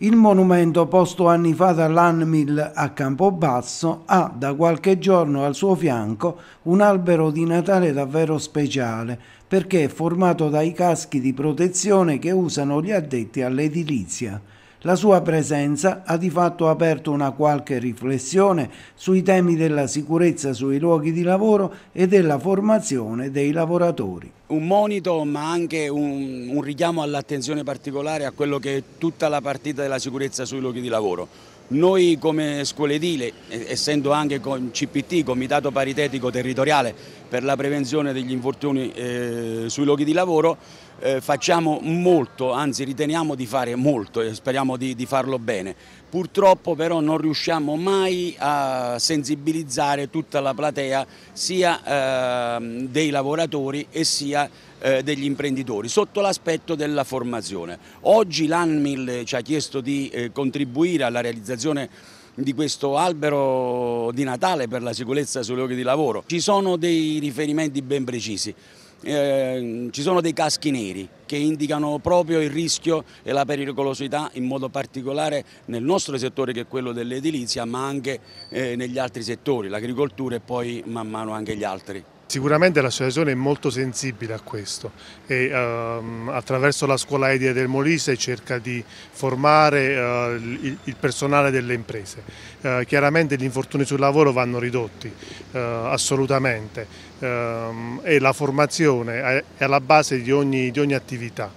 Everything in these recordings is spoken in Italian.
Il monumento posto anni fa dall'Anmil a Campobasso ha da qualche giorno al suo fianco un albero di Natale davvero speciale perché è formato dai caschi di protezione che usano gli addetti all'edilizia. La sua presenza ha di fatto aperto una qualche riflessione sui temi della sicurezza sui luoghi di lavoro e della formazione dei lavoratori. Un monito ma anche un, un richiamo all'attenzione particolare a quello che è tutta la partita della sicurezza sui luoghi di lavoro noi come scuola edile, essendo anche con CPT, Comitato Paritetico Territoriale per la prevenzione degli infortuni eh, sui luoghi di lavoro, eh, facciamo molto, anzi riteniamo di fare molto e speriamo di, di farlo bene. Purtroppo però non riusciamo mai a sensibilizzare tutta la platea sia eh, dei lavoratori e sia eh, degli imprenditori sotto l'aspetto della formazione. Oggi l'ANMIL ci ha chiesto di eh, contribuire alla realizzazione di questo albero di Natale per la sicurezza sui luoghi di lavoro. Ci sono dei riferimenti ben precisi. Eh, ci sono dei caschi neri che indicano proprio il rischio e la pericolosità in modo particolare nel nostro settore che è quello dell'edilizia ma anche eh, negli altri settori, l'agricoltura e poi man mano anche gli altri. Sicuramente l'associazione è molto sensibile a questo e um, attraverso la scuola EDIA del Molise cerca di formare uh, il, il, personale delle imprese. Uh, chiaramente gli infortuni sul lavoro vanno ridotti, uh, assolutamente, um, e la formazione è, è alla base di ogni, di ogni attività.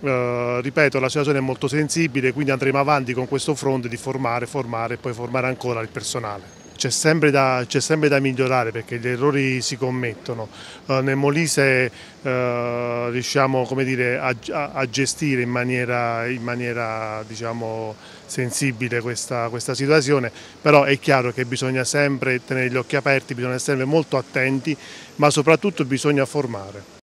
Uh, ripeto, la situazione è molto sensibile, quindi andremo avanti con questo fronte di formare, formare e poi formare ancora il personale c'è sempre, sempre, da migliorare perché gli errori si commettono. Eh, nel Molise eh, riusciamo dire, a, a, gestire in maniera, in maniera diciamo, sensibile questa, questa, situazione, però è chiaro che bisogna sempre tenere gli occhi aperti, bisogna essere molto attenti, ma soprattutto bisogna formare.